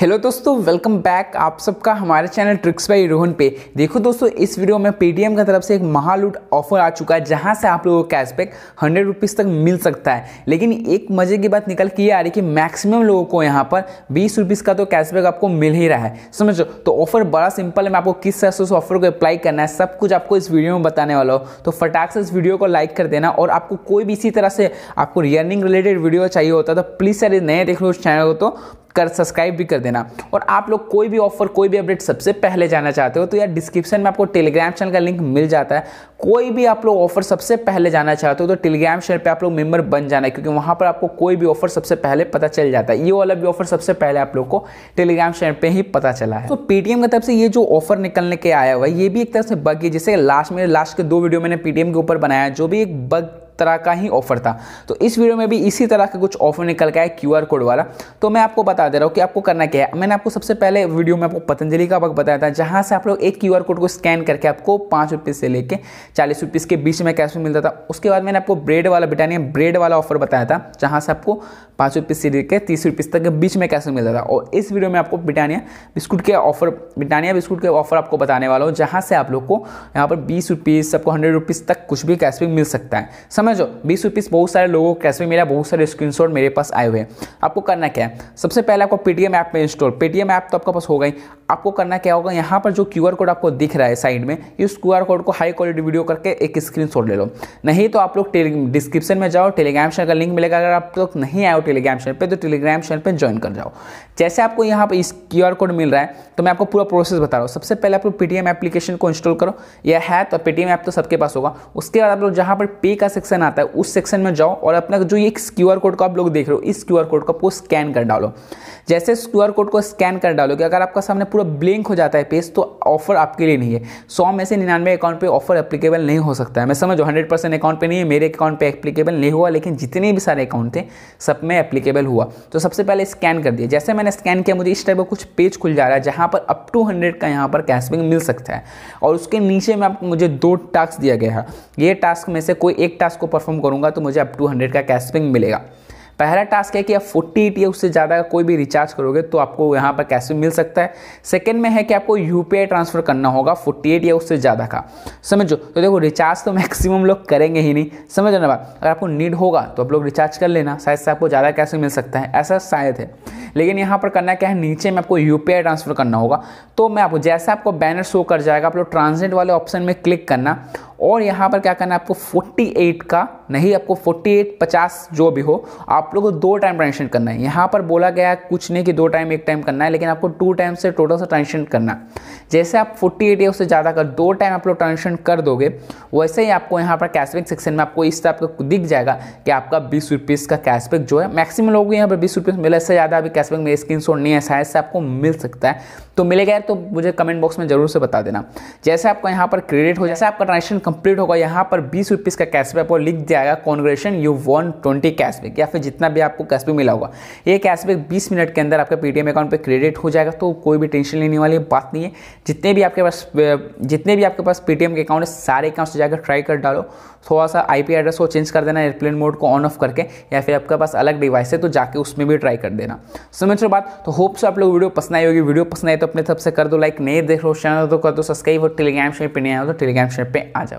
hello दोस्तों welcome back आप सबका हमारे चैनल ट्रिक्स बाई रोहन पे देखो दोस्तों इस वीडियो में पेटीएम की तरफ से एक महालूट ऑफर आ चुका है जहां से आप लोगों को कैशबैक हंड्रेड रुपीज़ तक मिल सकता है लेकिन एक मज़े की बात निकल के ये आ रही है कि मैक्सिमम लोगों को यहां पर बीस रुपीज़ का तो कैशबैक आपको मिल ही रहा है समझो तो ऑफर बड़ा सिंपल है मैं आपको किस तरह से उस ऑफर को अप्लाई करना है सब कुछ आपको इस वीडियो में बताने वाला हो तो फटाक से इस वीडियो को लाइक कर देना और आपको कोई भी इसी तरह से आपको रियर्निंग रिलेटेड वीडियो चाहिए होता तो प्लीज़ सर नए देख लो उस चैनल को तो कर सब्सक्राइब भी कर देना और आप लोग कोई भी ऑफर कोई भी अपडेट सबसे पहले जाना चाहते हो तो यार डिस्क्रिप्शन में आपको टेलीग्राम चैनल का लिंक मिल जाता है कोई भी आप लोग ऑफर सबसे पहले जाना चाहते हो तो टेलीग्राम चैनल पर आप लोग मेम्बर बन जाना है क्योंकि वहाँ पर आपको कोई भी ऑफर सबसे पहले पता चल जाता है ये वाला भी ऑफर सबसे पहले आप लोग को टेलीग्राम चैनल पर ही पता चला है तो पेटीएम की तरफ से ये जो ऑफर निकलने के आया हुआ है ये भी एक तरह से बग है जैसे लास्ट में लास्ट के दो वीडियो मैंने पेटीएम के ऊपर बनाया जो भी एक बग तरह का ही ऑफर था तो इस वीडियो में भी इसी तरह का कुछ ऑफर निकल गया है क्यू कोड वाला तो मैं आपको बता दे रहा हूँ कि आपको करना क्या है मैंने आपको सबसे पहले वीडियो में आपको पतंजलि का वक्त बताया था जहाँ से आप लोग एक क्यू कोड को स्कैन करके आपको पाँच से लेकर चालीस के बीच में कैश में मिलता था उसके बाद मैंने आपको ब्रेड वाला ब्रिटानिया ब्रेड वाला ऑफर बताया था जहाँ से आपको पाँच रुपीस से लेकर तीस रुपीस तक के बीच में कैश मिलता था और इस वीडियो में आपको ब्रिटानिया बिस्कुट के ऑफर ब्रिटानिया बिस्कुट के ऑफर आपको बताने वाला हूँ जहाँ से आप लोग को यहाँ पर बीस रुपीज़ सबको हंड्रेड रुपीज़ तक कुछ भी कैशबैक मिल सकता है समझ समझो बीस रुपीस बहुत सारे लोगों को कैसे मिला मेरा बहुत सारे स्क्रीनशॉट मेरे पास आए हुए हैं आपको करना क्या है सबसे पहले आपको पेटीएम ऐप में इंस्टॉल पेटीएम ऐप तो आपके पास होगा ही आपको करना क्या होगा यहाँ पर जो क्यू कोड आपको दिख रहा है साइड में इस क्यू कोड को हाई क्वालिटी वीडियो करके एक स्क्रीन ले लो नहीं तो आप लोग डिस्क्रिप्शन में जाओ टेलीग्राम चैनल का लिंक मिलेगा अगर आप लोग नहीं आए हो टेलीग्राम चैनल पर तो टेलीग्राम चैनल पर ज्वाइन कर जाओ जैसे आपको यहाँ पर इस क्यू कोड मिल रहा है तो मैं आपको पूरा प्रोसेस बता रहा हूँ सबसे पहले आप लोग पेटीएम एप्लीकेशन को इंस्टॉल करो यह है तो पेटीएम ऐप तो सबके पास होगा उसके बाद आप लोग जहाँ पर पे का सेक्शन आता है उस सेक्शन में जाओ और अपना जो एक क्यू कोड को आप लोग देख रहे हो इस क्यू कोड को आपको स्कैन कर डालो जैसे इस क्यू कोड को स्कैन कर डालोगे अगर आपका सामने पूरा ब्लैंक हो जाता है पेज तो ऑफर आपके लिए नहीं है सौ में से निन्यानवे अकाउंट पे ऑफर एप्लीकेबल नहीं हो सकता है मैं समझो हंड्रेड परसेंट अकाउंट पे नहीं है मेरे अकाउंट पे एप्लीकेबल नहीं हुआ लेकिन जितने भी सारे अकाउंट थे सब में एप्लीकेबल हुआ तो सबसे पहले स्कैन कर दिया जैसे मैंने स्कैन किया मुझे इस टाइप का कुछ पेज खुल जा रहा है जहाँ पर अप टू हंड्रेड का यहाँ पर कैशबैक मिल सकता है और उसके नीचे में आपको मुझे दो टास्क दिया गया है ये टास्क में से कोई एक टास्क को परफॉर्म करूंगा तो मुझे अप टू हंड्रेड का कैशबैक मिलेगा पहला टास्क है कि आप फोर्टी एट या उससे ज़्यादा का कोई भी रिचार्ज करोगे तो आपको यहाँ पर कैश मिल सकता है सेकेंड में है कि आपको यू ट्रांसफ़र करना होगा फोर्टी एट या उससे ज़्यादा का समझो तो देखो रिचार्ज तो मैक्सिमम लोग करेंगे ही नहीं समझो ना बात अगर आपको नीड होगा तो आप लोग रिचार्ज कर लेना शायद से आपको ज़्यादा कैश मिल सकता है ऐसा शायद है लेकिन यहाँ पर करना क्या है नीचे में आपको यू ट्रांसफ़र करना होगा तो मैं आपको जैसे आपको बैनर शो कर जाएगा आप लोग ट्रांसलेट वाले ऑप्शन में क्लिक करना और यहाँ पर क्या करना है आपको 48 का नहीं आपको 48 50 जो भी हो आप लोगों को दो टाइम ट्रांजेक्शन करना है यहाँ पर बोला गया कुछ नहीं कि दो टाइम एक टाइम करना है लेकिन आपको टू टाइम से टोटल से ट्रांजेक्शन करना जैसे आप 48 या उससे ज़्यादा कर दो टाइम आप लोग ट्रांजेक्शन कर दोगे वैसे ही आपको यहाँ पर कैशबैक सेक्शन में आपको इस तरह आपको दिख जाएगा कि आपका बीस का कैशबैक जो है मैक्सिमम लोगों को यहाँ पर बीस रुपये मिला इससे ज़्यादा अभी कैशबैक मेरे स्क्रीन शॉट नहीं है शायद से आपको मिल सकता है तो मिलेगा यार तो मुझे कमेंट बॉक्स में जरूर से बता देना जैसे आपका यहाँ पर क्रेडिट हो जैसे आपका ट्रांजेक्शन कंप्लीट होगा यहाँ पर बीस रुपीज़ का कैशबैक और लिख जाएगा congratulation you one twenty cashback या फिर जितना भी आपको कैशबैक मिला होगा ये कैशबैक बीस मिनट के अंदर आपके पेटीएम अकाउंट पर क्रेडिट हो जाएगा तो कोई भी टेंशन लेने वाली बात नहीं है जितने भी आपके पास जितने भी आपके पास पेटीएम के अकाउंट है सारे अकाउंट से जाकर ट्राई कर डालो थोड़ा सा आईपी एड्रेस को चेंज कर देना एयरप्लेन मोड को ऑन ऑफ करके या फिर आपके पास अलग डिवाइस है तो जाके उसमें भी ट्राई कर देना समझ रहे बात तो होप से आप लोग वीडियो पसंद आई होगी वीडियो पसंद आई तो अपने तरफ से कर दो लाइक नहीं देख रहे हो चैनल तो कर दो सब्सक्राइब और टेलीग्राम शेयर पर नहीं आया हो तो टेलीग्राम शेयर पर आ जाओ